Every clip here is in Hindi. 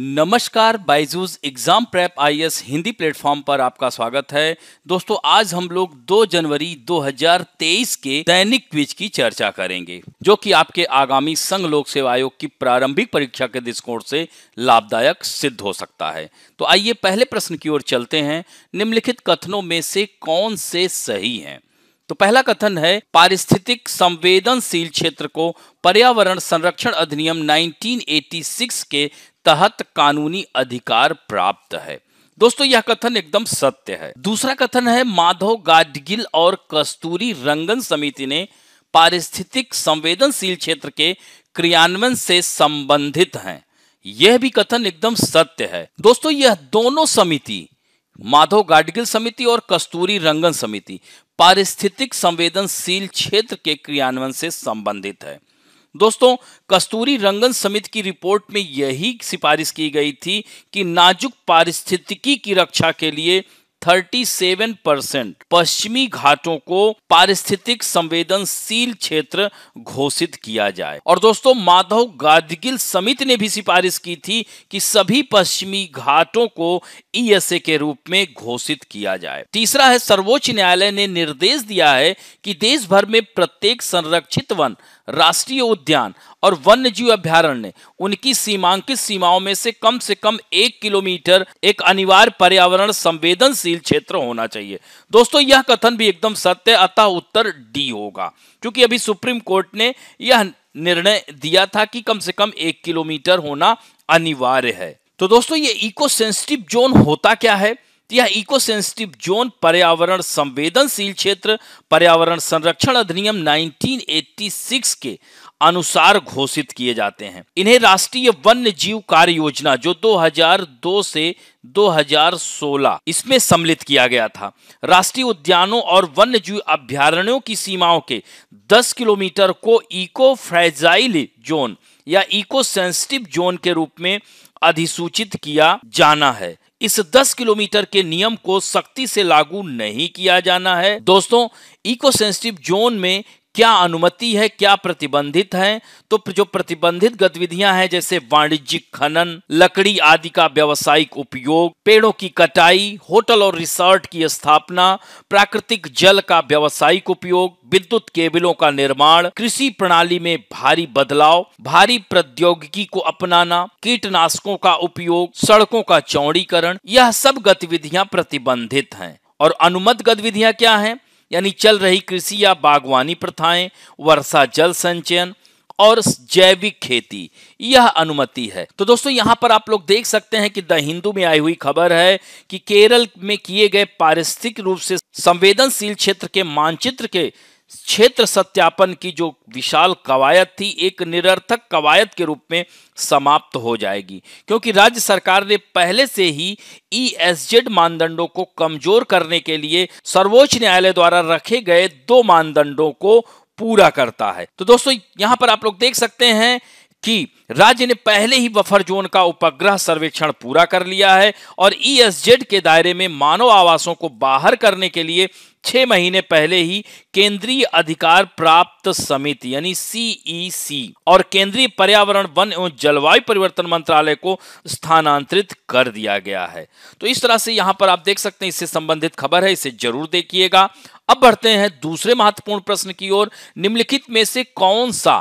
नमस्कार Byju's exam prep IAS Hindi platform पर आपका स्वागत है दोस्तों आज हम लोग 2 जनवरी 2023 के दैनिक क्विज की चर्चा करेंगे जो कि आपके आगामी संघ लोक सेवा आयोग की प्रारंभिक परीक्षा के दृष्टिकोण से लाभदायक सिद्ध हो सकता है तो आइए पहले प्रश्न की ओर चलते हैं निम्नलिखित कथनों में से कौन से सही है तो पहला कथन है पारिस्थितिक संवेदनशील क्षेत्र को पर्यावरण संरक्षण अधिनियम 1986 के तहत कानूनी अधिकार प्राप्त है दोस्तों यह कथन एकदम सत्य है दूसरा कथन है माधव गाडगिल और कस्तूरी रंगन समिति ने पारिस्थितिक संवेदनशील क्षेत्र के क्रियान्वयन से संबंधित हैं यह भी कथन एकदम सत्य है दोस्तों यह दोनों समिति माधव गाडगिल समिति और कस्तूरी रंगन समिति पारिस्थितिक संवेदनशील क्षेत्र के क्रियान्वयन से संबंधित है दोस्तों कस्तूरी रंगन समिति की रिपोर्ट में यही सिफारिश की गई थी कि नाजुक पारिस्थितिकी की रक्षा के लिए 37 परसेंट पश्चिमी घाटों को पारिस्थितिक संवेदनशील क्षेत्र घोषित किया जाए और दोस्तों माधव गादगिल समिति ने भी सिफारिश की थी कि सभी पश्चिमी घाटों को ईएसए के रूप में घोषित किया जाए तीसरा है सर्वोच्च न्यायालय ने निर्देश दिया है कि देश भर में प्रत्येक संरक्षित वन राष्ट्रीय उद्यान और वन्य जीव अभ्यारण्य उनकी सीमांकित सीमाओं में से कम से कम एक किलोमीटर एक अनिवार्य पर्यावरण संवेदनशील क्षेत्र होना चाहिए दोस्तों यह कथन भी एकदम सत्य अतः उत्तर डी होगा क्योंकि अभी सुप्रीम कोर्ट ने यह निर्णय दिया था कि कम से कम एक किलोमीटर होना अनिवार्य है तो दोस्तों ये इको सेंसिटिव जोन होता क्या है तो यह इको सेंसिटिव जोन पर्यावरण संवेदनशील क्षेत्र पर्यावरण संरक्षण अधिनियम 1986 के अनुसार घोषित किए जाते हैं इन्हें राष्ट्रीय वन्य जीव कार्य योजना जो 2002 से 2016 इसमें सम्मिलित किया गया था राष्ट्रीय उद्यानों और वन्य जीव अभ्यारण्यों की सीमाओं के 10 किलोमीटर को इको फ्रेजाइल जोन या इको सेंसिटिव जोन के रूप में अधिसूचित किया जाना है इस 10 किलोमीटर के नियम को सख्ती से लागू नहीं किया जाना है दोस्तों इको सेंसिटिव जोन में क्या अनुमति है क्या प्रतिबंधित है तो जो प्रतिबंधित गतिविधियां हैं जैसे वाणिज्यिक खनन लकड़ी आदि का व्यावसायिक उपयोग पेड़ों की कटाई होटल और रिसोर्ट की स्थापना प्राकृतिक जल का व्यावसायिक उपयोग विद्युत केबलों का निर्माण कृषि प्रणाली में भारी बदलाव भारी प्रौद्योगिकी को अपनाना कीटनाशकों का उपयोग सड़कों का चौड़ीकरण यह सब गतिविधियां प्रतिबंधित हैं और अनुमत गतिविधियां क्या हैं यानी चल रही कृषि या बागवानी प्रथाएं वर्षा जल संचयन और जैविक खेती यह अनुमति है तो दोस्तों यहां पर आप लोग देख सकते हैं कि द हिंदू में आई हुई खबर है कि केरल में किए गए पारिस्थितिक रूप से संवेदनशील क्षेत्र के मानचित्र के क्षेत्र सत्यापन की जो विशाल कवायद थी एक निरर्थक कवायद के रूप में समाप्त हो जाएगी क्योंकि राज्य सरकार ने पहले से ही ई एस जेड मानदंडों को कमजोर करने के लिए सर्वोच्च न्यायालय द्वारा रखे गए दो मानदंडों को पूरा करता है तो दोस्तों यहां पर आप लोग देख सकते हैं कि राज्य ने पहले ही बफर जोन का उपग्रह सर्वेक्षण पूरा कर लिया है और ई एस जेड के दायरे में मानव आवासों को बाहर करने के लिए छह महीने पहले ही केंद्रीय अधिकार प्राप्त समिति यानी सीईसी e और केंद्रीय पर्यावरण वन एवं जलवायु परिवर्तन मंत्रालय को स्थानांतरित कर दिया गया है तो इस तरह से यहां पर आप देख सकते हैं इससे संबंधित खबर है इसे जरूर देखिएगा अब बढ़ते हैं दूसरे महत्वपूर्ण प्रश्न की ओर निम्नलिखित में से कौन सा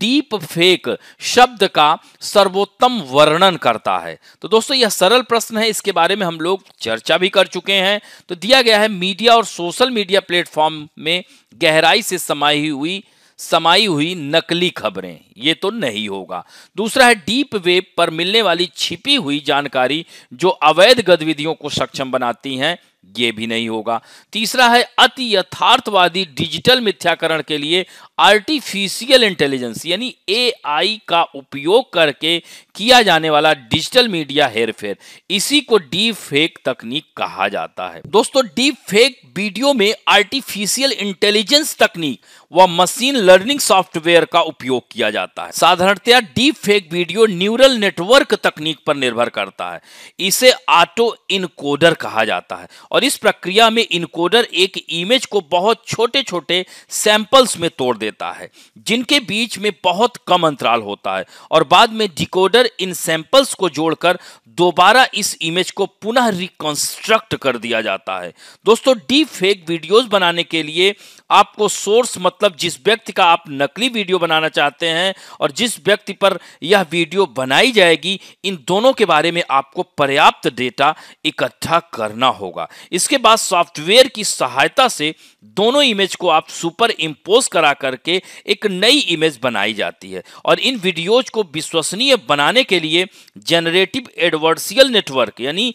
डीप फेक शब्द का सर्वोत्तम वर्णन करता है तो दोस्तों यह सरल प्रश्न है इसके बारे में हम लोग चर्चा भी कर चुके हैं तो दिया गया है मीडिया और सोशल मीडिया प्लेटफॉर्म में गहराई से समाई हुई समाई हुई नकली खबरें ये तो नहीं होगा दूसरा है डीप वेब पर मिलने वाली छिपी हुई जानकारी जो अवैध गतिविधियों को सक्षम बनाती हैं ये भी नहीं होगा तीसरा है अति यथार्थवादी डिजिटल मिथ्याकरण के लिए आर्टिफिशियल इंटेलिजेंस यानी एआई का उपयोग करके किया जाने वाला डिजिटल मीडिया हेरफेर इसी को डीप फेक तकनीक कहा जाता है दोस्तों डीप फेक वीडियो में आर्टिफिशियल इंटेलिजेंस तकनीक व मशीन लर्निंग सॉफ्टवेयर का उपयोग किया जाता है साधारणतया deep fake video neural network तकनीक पर निर्भर करता है इसे ऑटो इनकोडर कहा जाता है और इस प्रक्रिया में इनकोडर एक इमेज को बहुत छोटे छोटे सैंपल्स में तोड़ देता है जिनके बीच में बहुत कम अंतराल होता है और बाद में डिकोडर इन सैंपल्स को जोड़कर दोबारा इस इमेज को पुनः रिकंस्ट्रक्ट कर दिया जाता है दोस्तों डीप फेक वीडियोस बनाने के लिए आपको सोर्स मतलब जिस व्यक्ति का आप नकली वीडियो बनाना चाहते हैं और जिस व्यक्ति पर यह वीडियो बनाई जाएगी इन दोनों के बारे में आपको पर्याप्त डेटा इकट्ठा करना होगा इसके बाद सॉफ्टवेयर की सहायता से दोनों इमेज को आप सुपर इम्पोज करा करके एक नई इमेज बनाई जाती है और इन वीडियोज को विश्वसनीय बनाने के लिए जनरेटिव एडवर्सियल नेटवर्क यानी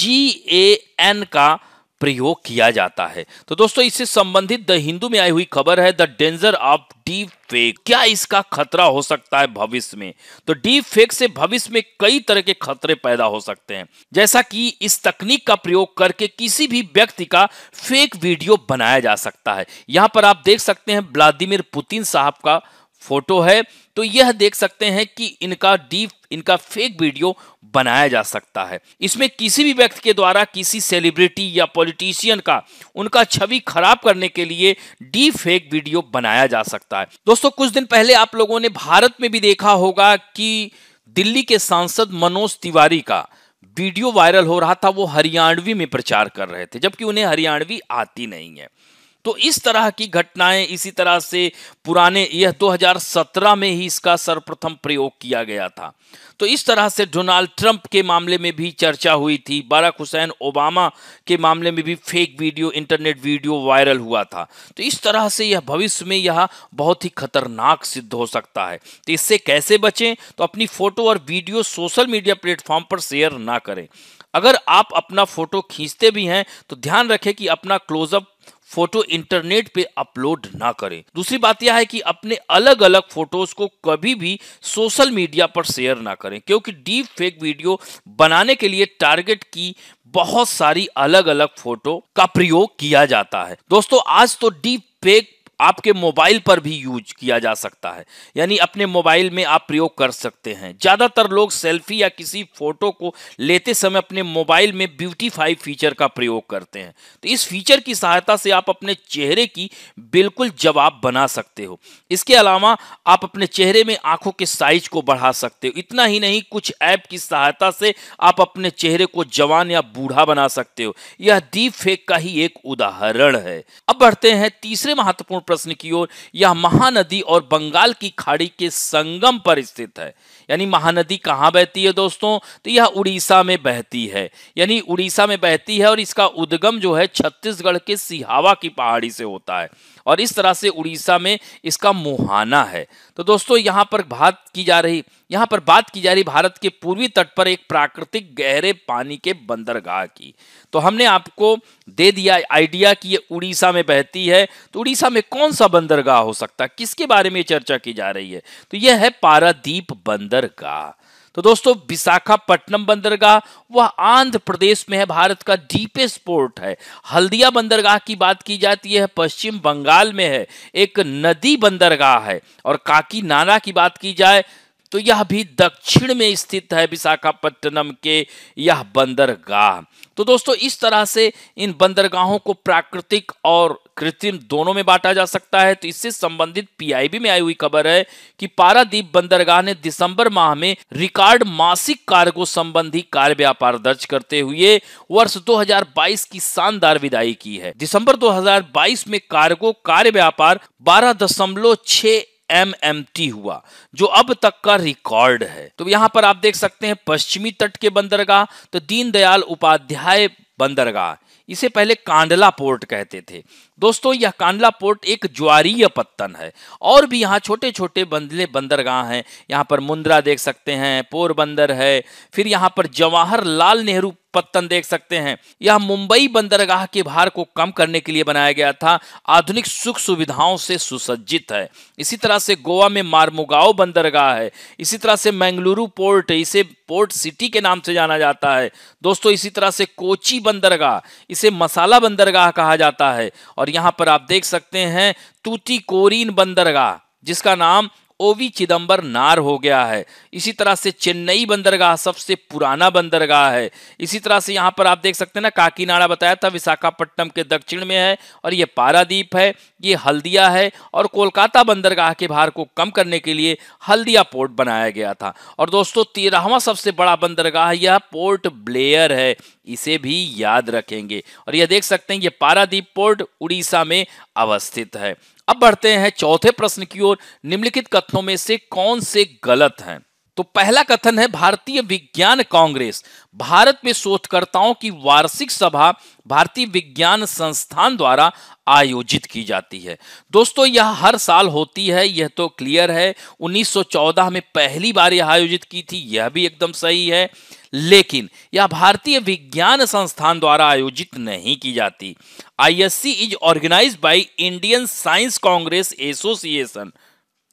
जी ए एन का प्रयोग किया जाता है तो दोस्तों इससे संबंधित द हिंदू में आई हुई खबर है the danger of deep fake क्या इसका खतरा हो सकता है भविष्य में तो डीप फेक से भविष्य में कई तरह के खतरे पैदा हो सकते हैं जैसा कि इस तकनीक का प्रयोग करके किसी भी व्यक्ति का फेक वीडियो बनाया जा सकता है यहां पर आप देख सकते हैं व्लादिमिर पुतिन साहब का फोटो है तो यह देख सकते हैं कि इनका डीप इनका फेक वीडियो बनाया जा सकता है इसमें किसी भी व्यक्ति के द्वारा किसी सेलिब्रिटी या पॉलिटिशियन का उनका छवि खराब करने के लिए डी फेक वीडियो बनाया जा सकता है दोस्तों कुछ दिन पहले आप लोगों ने भारत में भी देखा होगा कि दिल्ली के सांसद मनोज तिवारी का वीडियो वायरल हो रहा था वो हरियाणवी में प्रचार कर रहे थे जबकि उन्हें हरियाणवी आती नहीं है तो इस तरह की घटनाएं इसी तरह से पुराने यह 2017 में ही इसका सर्वप्रथम प्रयोग किया गया था तो इस तरह से डोनाल्ड ट्रंप के मामले में भी चर्चा हुई थी बाराक हुसैन ओबामा के मामले में भी fake video internet video viral हुआ था तो इस तरह से यह भविष्य में यह बहुत ही खतरनाक सिद्ध हो सकता है तो इससे कैसे बचें तो अपनी फोटो और वीडियो सोशल मीडिया प्लेटफॉर्म पर शेयर ना करें अगर आप अपना फोटो खींचते भी हैं तो ध्यान रखें कि अपना क्लोजअप फोटो इंटरनेट पे अपलोड ना करें दूसरी बात यह है कि अपने अलग अलग फोटोज को कभी भी सोशल मीडिया पर शेयर ना करें क्योंकि डीप फेक वीडियो बनाने के लिए टारगेट की बहुत सारी अलग अलग फोटो का प्रयोग किया जाता है दोस्तों आज तो डीप फेक आपके मोबाइल पर भी यूज किया जा सकता है यानी अपने मोबाइल में आप प्रयोग कर सकते हैं ज़्यादातर लोग सेल्फी या किसी फोटो को लेते समय अपने मोबाइल में ब्यूटीफाई फीचर का प्रयोग करते हैं तो इस फीचर की सहायता से आप अपने चेहरे की बिल्कुल जवाब बना सकते हो इसके अलावा आप अपने चेहरे में आंखों के साइज को बढ़ा सकते हो इतना ही नहीं कुछ ऐप की सहायता से आप अपने चेहरे को जवान या बूढ़ा बना सकते हो यह डीप फेक का ही एक उदाहरण है अब बढ़ते हैं तीसरे महत्वपूर्ण प्रश्न की ओर यह महानदी और बंगाल की खाड़ी के संगम पर स्थित है यानी महानदी कहाँ बहती है दोस्तों तो यह उड़ीसा में बहती है यानी उड़ीसा में बहती है और इसका उद्गम जो है छत्तीसगढ़ के सिहावा की पहाड़ी से होता है और इस तरह से उड़ीसा में इसका मुहाना है तो दोस्तों यहाँ पर बात की जा रही यहाँ पर बात की जा रही भारत के पूर्वी तट पर एक प्राकृतिक गहरे पानी के बंदरगाह की तो हमने आपको दे दिया आइडिया कि ये उड़ीसा में बहती है तो उड़ीसा में कौन सा बंदरगाह हो सकता है किसके बारे में चर्चा की जा रही है तो यह है पारादीप बंदरगाह तो दोस्तों विशाखापट्टनम बंदरगाह वह आंध्र प्रदेश में है भारत का डीपेस्ट पोर्ट है हल्दिया बंदरगाह की बात की जाती है पश्चिम बंगाल में है एक नदी बंदरगाह है और काकी नाना की बात की जाए तो यह भी दक्षिण में स्थित है विशाखापट्टनम के यह बंदरगाह तो दोस्तों इस तरह से इन बंदरगाहों को प्राकृतिक और कृत्रिम दोनों में बांटा जा सकता है तो इससे संबंधित पीआईबी में आई हुई खबर है कि पारादीप बंदरगाह ने दिसंबर माह में रिकॉर्ड मासिक कार्गो संबंधी कार्य व्यापार दर्ज करते हुए वर्ष 2022 की शानदार विदाई की है दिसंबर 2022 में कार्गो कार्य व्यापार बारह दशमलव छह एम हुआ जो अब तक का रिकॉर्ड है तो यहां पर आप देख सकते हैं पश्चिमी तट के बंदरगाह तो दीनदयाल उपाध्याय बंदरगाह इसे पहले कांडला पोर्ट कहते थे दोस्तों यह कांडला पोर्ट एक ज्वारीय पत्तन है और भी यहाँ छोटे छोटे बंदले बंदरगाह हैं यहाँ पर मुंद्रा देख सकते हैं पोरबंदर है फिर यहाँ पर जवाहरलाल नेहरू पत्तन देख सकते हैं यह मुंबई बंदरगाह के भार को कम करने के लिए बनाया गया था आधुनिक सुख सुविधाओं से सुसज्जित है इसी तरह से गोवा में मारमुगाओ बंदरगाह है इसी तरह से मैंगलुरु पोर्ट इसे पोर्ट सिटी के नाम से जाना जाता है दोस्तों इसी तरह से कोची बंदरगाह इसे मसाला बंदरगाह कहा जाता है और यहां पर आप देख सकते हैं कोरिन बंदरगाह जिसका नाम ओवी चिदंबर नार हो गया है इसी तरह से चेन्नई बंदरगाह सबसे पुराना बंदरगाह है इसी तरह से यहाँ पर आप देख सकते हैं ना काकीनाड़ा बताया था विशाखापट्टनम के दक्षिण में है और ये पारादीप है ये हल्दिया है और कोलकाता बंदरगाह के भार को कम करने के लिए हल्दिया पोर्ट बनाया गया था और दोस्तों तेरहवा सबसे बड़ा बंदरगाह यह पोर्ट ब्लेयर है इसे भी याद रखेंगे और यह देख सकते हैं ये पारादीप पोर्ट उड़ीसा में अवस्थित है अब बढ़ते हैं चौथे प्रश्न की ओर निम्नलिखित कथनों में से कौन से गलत हैं तो पहला कथन है भारतीय विज्ञान कांग्रेस भारत में शोधकर्ताओं की वार्षिक सभा भारतीय विज्ञान संस्थान द्वारा आयोजित की जाती है दोस्तों यह हर साल होती है यह तो क्लियर है 1914 में पहली बार यह आयोजित की थी यह भी एकदम सही है लेकिन यह भारतीय विज्ञान संस्थान द्वारा आयोजित नहीं की जाती ISC is organise by Indian Science Congress association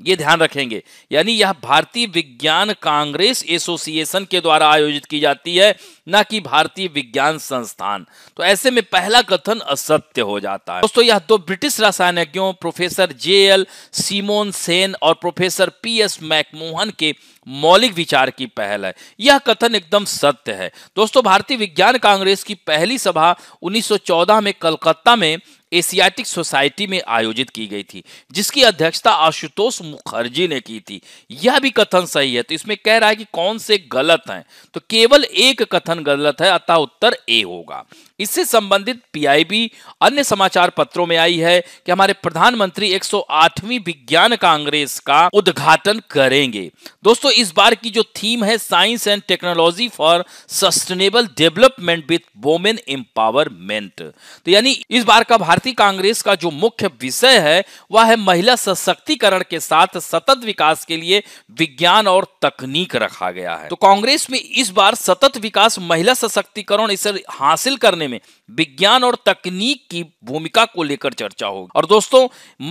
ये ध्यान रखेंगे यानी यह भारतीय विज्ञान कांग्रेस एसोसिएशन के द्वारा आयोजित की जाती है ना कि भारतीय विज्ञान संस्थान तो ऐसे में पहला कथन असत्य हो जाता है दोस्तों यह दो ब्रिटिश रासायनिज्ञों professor J L Simonsen और प्रोफेसर पी एस मैकमोहन के मौलिक विचार की पहल है यह कथन एकदम सत्य है दोस्तों भारतीय विज्ञान कांग्रेस की पहली सभा 1914 में कलकत्ता में एशियाटिक सोसाइटी में आयोजित की गई थी जिसकी अध्यक्षता आशुतोष मुखर्जी ने की थी यह भी कथन सही है तो इसमें कह रहा है कि कौन से गलत हैं तो केवल एक कथन गलत है अतः उत्तर ए होगा इससे संबंधित पीआईबी अन्य समाचार पत्रों में आई है कि हमारे प्रधानमंत्री 108वीं विज्ञान कांग्रेस का उद्घाटन करेंगे दोस्तों इस बार की जो थीम है science and technology for sustainable development with women empowerment तो यानी इस बार का भारतीय कांग्रेस का जो मुख्य विषय है वह है महिला सशक्तिकरण के साथ सतत विकास के लिए विज्ञान और तकनीक रखा गया है तो कांग्रेस में इस बार सतत विकास महिला सशक्तिकरण इसे हासिल करने में विज्ञान और तकनीक की भूमिका को लेकर चर्चा होगी और दोस्तों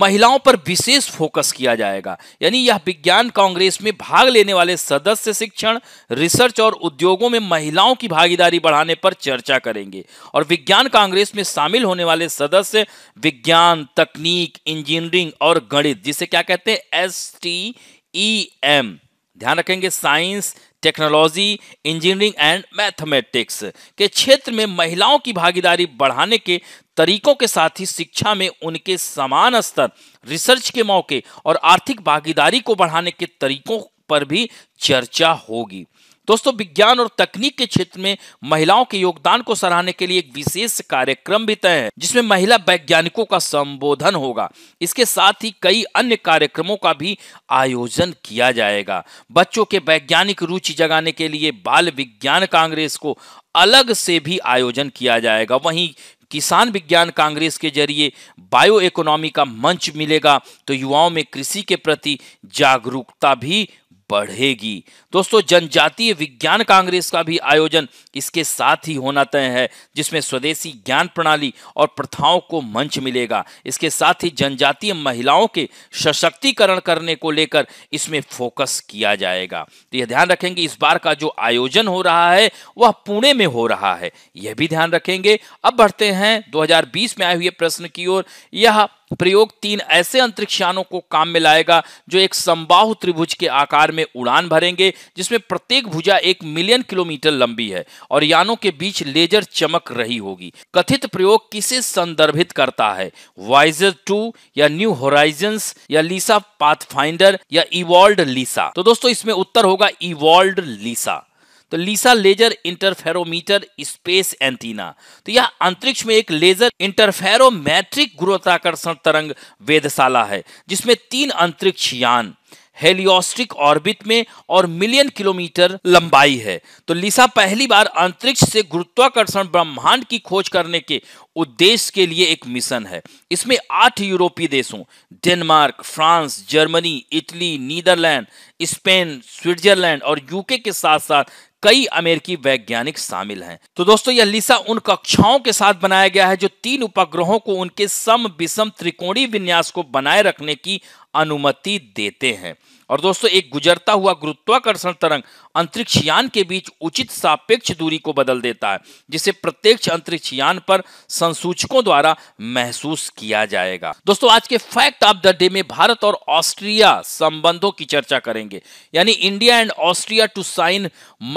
महिलाओं पर विशेष फोकस किया जाएगा यानी यह विज्ञान कांग्रेस में भाग लेने वाले सदस्य शिक्षण रिसर्च और उद्योगों में महिलाओं की भागीदारी बढ़ाने पर चर्चा करेंगे और विज्ञान कांग्रेस में शामिल होने वाले सदस्य विज्ञान तकनीक इंजीनियरिंग और गणित जिसे क्या कहते हैं एस टी ई एम ध्यान रखेंगे science technology engineering and mathematics के क्षेत्र में महिलाओं की भागीदारी बढ़ाने के तरीकों के साथ ही शिक्षा में उनके समान स्तर रिसर्च के मौके और आर्थिक भागीदारी को बढ़ाने के तरीकों पर भी चर्चा होगी दोस्तों विज्ञान और तकनीक के क्षेत्र में महिलाओं के योगदान को सराहने के लिए एक विशेष कार्यक्रम भी तय है जिसमें महिला वैज्ञानिकों का संबोधन होगा इसके साथ ही कई अन्य कार्यक्रमों का भी आयोजन किया जाएगा बच्चों के वैज्ञानिक रुचि जगाने के लिए बाल विज्ञान कांग्रेस को अलग से भी आयोजन किया जाएगा वहीं किसान विज्ञान कांग्रेस के जरिए बायो इकोनॉमी का मंच मिलेगा तो युवाओं में कृषि के प्रति जागरूकता भी बढ़ेगी दोस्तों जनजातीय विज्ञान कांग्रेस का भी आयोजन इसके साथ ही होना तय है जिसमें स्वदेशी ज्ञान प्रणाली और प्रथाओं को मंच मिलेगा इसके साथ ही जनजातीय महिलाओं के सशक्तिकरण करने को लेकर इसमें फोकस किया जाएगा तो यह ध्यान रखेंगे इस बार का जो आयोजन हो रहा है वह पुणे में हो रहा है यह भी ध्यान रखेंगे अब बढ़ते हैं 2020 में आए हुए प्रश्न की ओर यह प्रयोग तीन ऐसे अंतरिक्षयानों को काम में लाएगा जो एक संबाहु त्रिभुज के आकार में उड़ान भरेंगे जिसमें प्रत्येक भुजा एक मिलियन किलोमीटर लंबी है और यानों के बीच लेजर चमक रही होगी कथित प्रयोग किसे संदर्भित करता है वाइजर टू या न्यू होराइजन्स या लीसा पाथफाइंडर या इवॉल्व लीसा तो दोस्तों इसमें उत्तर होगा इवॉल्ड लीसा तो LISA laser interferometer space antenna तो यह अंतरिक्ष में एक लेजर इंटरफेरोमेट्रिक गुरुत्वाकर्षण तरंग वेधशाला है जिसमें तीन अंतरिक्ष यान हेलियोस्ट्रिक ऑर्बिट में और मिलियन किलोमीटर लंबाई है तो लिसा पहली बार अंतरिक्ष से गुरुत्वाकर्षण ब्रह्मांड की खोज करने के उद्देश्य के लिए एक मिशन है इसमें आठ यूरोपीय देशों Denmark France Germany Italy Netherlands Spain Switzerland और यूके के साथ साथ कई अमेरिकी वैज्ञानिक शामिल हैं तो दोस्तों यह लिसा उन कक्षाओं के साथ बनाया गया है जो तीन उपग्रहों को उनके सम विषम त्रिकोणीय विन्यास को बनाए रखने की अनुमति देते हैं और दोस्तों एक गुजरता हुआ गुरुत्वाकर्षण तरंग अंतरिक्ष यान के बीच उचित सापेक्ष दूरी को बदल देता है जिसे प्रत्यक्ष अंतरिक्ष यान पर संसूचकों द्वारा महसूस किया जाएगा दोस्तों आज के फैक्ट ऑफ द डे में भारत और ऑस्ट्रिया संबंधों की चर्चा करेंगे यानी India and Austria to sign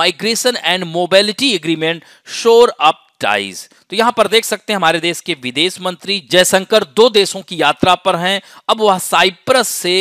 migration and mobility agreement shore up dies तो यहां पर देख सकते हैं हमारे देश के विदेश मंत्री जयशंकर दो देशों की यात्रा पर हैं अब वह साइप्रस से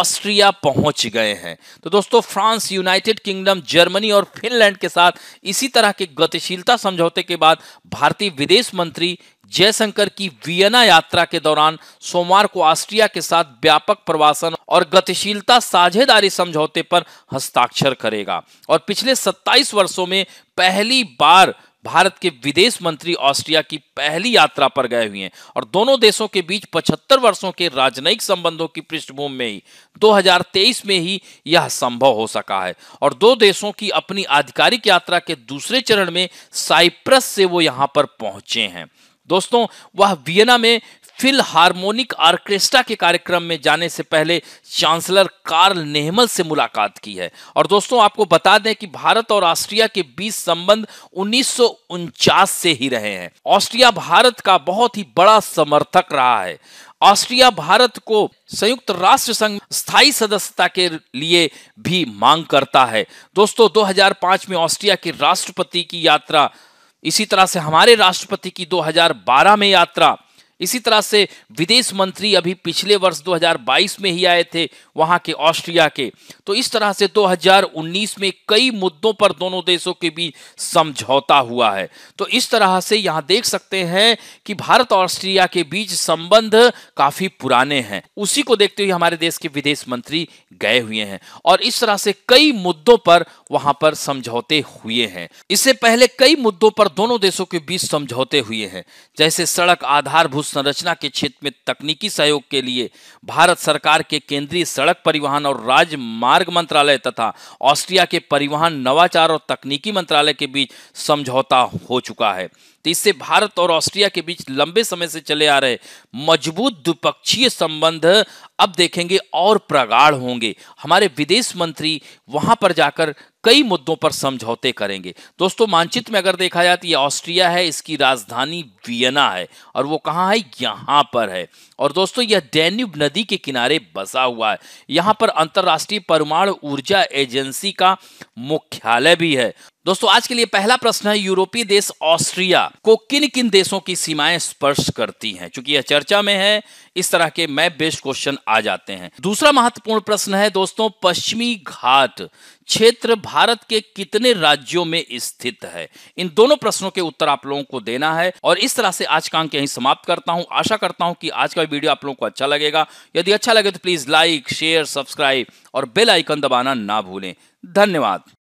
ऑस्ट्रिया पहुंच गए हैं तो दोस्तों फ्रांस यूनाइटेड किंगडम जर्मनी और फिनलैंड के साथ इसी तरह के गतिशीलता समझौते के बाद भारतीय विदेश मंत्री जयशंकर की वियना यात्रा के दौरान सोमवार को ऑस्ट्रिया के साथ व्यापक प्रवासन और गतिशीलता साझेदारी समझौते पर हस्ताक्षर करेगा और पिछले 27 वर्षों में पहली बार भारत के विदेश मंत्री ऑस्ट्रिया की पहली यात्रा पर गए हुए हैं और दोनों देशों के बीच 75 वर्षों के राजनयिक संबंधों की पृष्ठभूमि में ही 2023 में ही यह संभव हो सका है और दो देशों की अपनी आधिकारिक यात्रा के दूसरे चरण में साइप्रस से वो यहां पर पहुंचे हैं दोस्तों वह वियना में फिल हार्मोनिक ऑर्केस्ट्रा के कार्यक्रम में जाने से पहले चांसलर कार्ल नेहमल से मुलाकात की है और दोस्तों आपको बता दें कि भारत और ऑस्ट्रिया के बीच संबंध उन्नीस से ही रहे हैं ऑस्ट्रिया भारत का बहुत ही बड़ा समर्थक रहा है ऑस्ट्रिया भारत को संयुक्त राष्ट्र संघ स्थायी सदस्यता के लिए भी मांग करता है दोस्तों 2005 में ऑस्ट्रिया के राष्ट्रपति की यात्रा इसी तरह से हमारे राष्ट्रपति की 2012 में यात्रा इसी तरह से विदेश मंत्री अभी पिछले वर्ष 2022 में ही आए थे वहां के ऑस्ट्रिया के तो इस तरह से 2019 में कई मुद्दों पर दोनों देशों के बीच समझौता हुआ है तो इस तरह से यहां देख सकते हैं कि भारत और ऑस्ट्रिया के बीच संबंध काफी पुराने हैं उसी को देखते हुए हमारे देश के विदेश मंत्री गए हुए हैं और इस तरह से कई मुद्दों पर वहां पर समझौते हुए हैं इससे पहले कई मुद्दों पर दोनों देशों के बीच समझौते हुए हैं जैसे सड़क आधारभूत संरचना के क्षेत्र में तकनीकी सहयोग के लिए भारत सरकार के केंद्रीय सड़क परिवहन और राजमार्ग मंत्रालय तथा ऑस्ट्रिया के परिवहन नवाचार और तकनीकी मंत्रालय के बीच समझौता हो चुका है तो इससे भारत और ऑस्ट्रिया के बीच लंबे समय से चले आ रहे मजबूत द्विपक्षीय संबंध अब देखेंगे और प्रगाढ़ होंगे हमारे विदेश मंत्री वहां पर जाकर कई मुद्दों पर समझौते करेंगे दोस्तों मानचित्र में अगर देखा जाए तो ये ऑस्ट्रिया है इसकी राजधानी वियना है और वो कहाँ है यहाँ पर है और दोस्तों यह डेन्यूब नदी के किनारे बसा हुआ है यहाँ पर अंतर्राष्ट्रीय परमाणु ऊर्जा एजेंसी का मुख्यालय भी है दोस्तों आज के लिए पहला प्रश्न है यूरोपीय देश ऑस्ट्रिया को किन किन देशों की सीमाएं स्पर्श करती हैं क्योंकि यह चर्चा में है इस तरह के मैप बेस्ड क्वेश्चन आ जाते हैं दूसरा महत्वपूर्ण प्रश्न है दोस्तों पश्चिमी घाट क्षेत्र भारत के कितने राज्यों में स्थित है इन दोनों प्रश्नों के उत्तर आप लोगों को देना है और इस तरह से आज का अंक यही समाप्त करता हूं आशा करता हूं कि आज का वीडियो आप लोगों को अच्छा लगेगा यदि अच्छा लगे तो प्लीज लाइक शेयर सब्सक्राइब और बेल आइकन दबाना ना भूलें धन्यवाद